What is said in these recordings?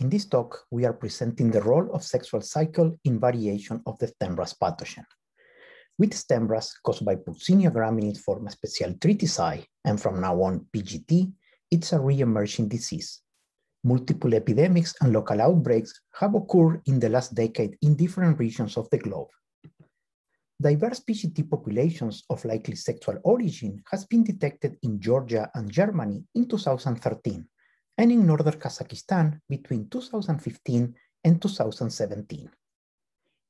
In this talk, we are presenting the role of sexual cycle in variation of the STEMRAS pathogen. With STEMRAS caused by Puccinia graminis form special tritici, and from now on PGT, it's a re-emerging disease. Multiple epidemics and local outbreaks have occurred in the last decade in different regions of the globe. Diverse PGT populations of likely sexual origin has been detected in Georgia and Germany in 2013 and in northern Kazakhstan between 2015 and 2017.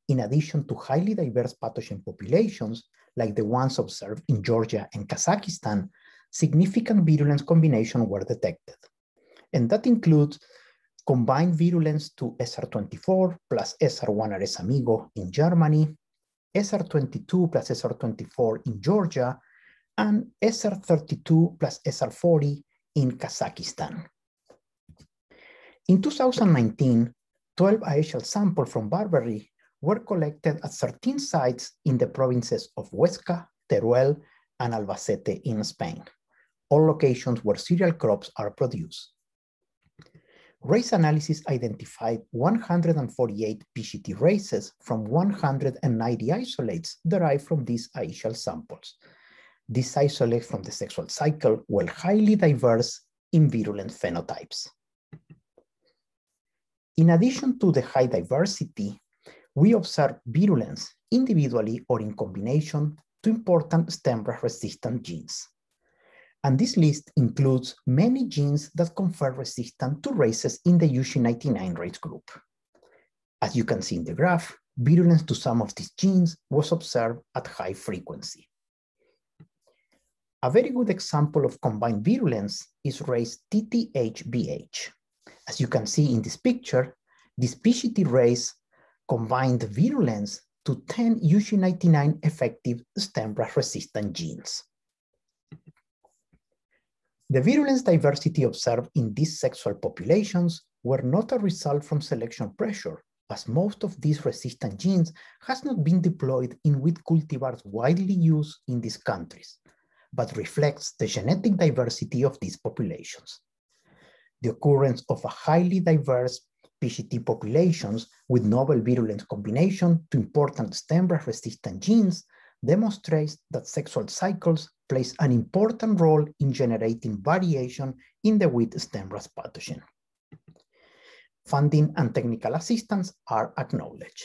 In addition to highly diverse pathogen populations, like the ones observed in Georgia and Kazakhstan, significant virulence combinations were detected. And that includes combined virulence to SR24 plus SR1 Ares Amigo in Germany, SR22 plus SR24 in Georgia, and SR32 plus SR40 in Kazakhstan. In 2019, 12 IHL samples from Barbary were collected at 13 sites in the provinces of Huesca, Teruel, and Albacete in Spain, all locations where cereal crops are produced. Race analysis identified 148 PGT races from 190 isolates derived from these initial samples. These isolates from the sexual cycle were highly diverse in virulent phenotypes. In addition to the high diversity, we observe virulence individually or in combination to important stem resistant genes. And this list includes many genes that confer resistance to races in the UG99 race group. As you can see in the graph, virulence to some of these genes was observed at high frequency. A very good example of combined virulence is race TTHBH. As you can see in this picture, this PGT race combined virulence to 10 UG99 effective stem rust resistant genes. The virulence diversity observed in these sexual populations were not a result from selection pressure, as most of these resistant genes has not been deployed in wheat cultivars widely used in these countries, but reflects the genetic diversity of these populations the occurrence of a highly diverse PCT populations with novel virulence combination to important stem rust resistant genes demonstrates that sexual cycles plays an important role in generating variation in the wheat stem rust pathogen. Funding and technical assistance are acknowledged.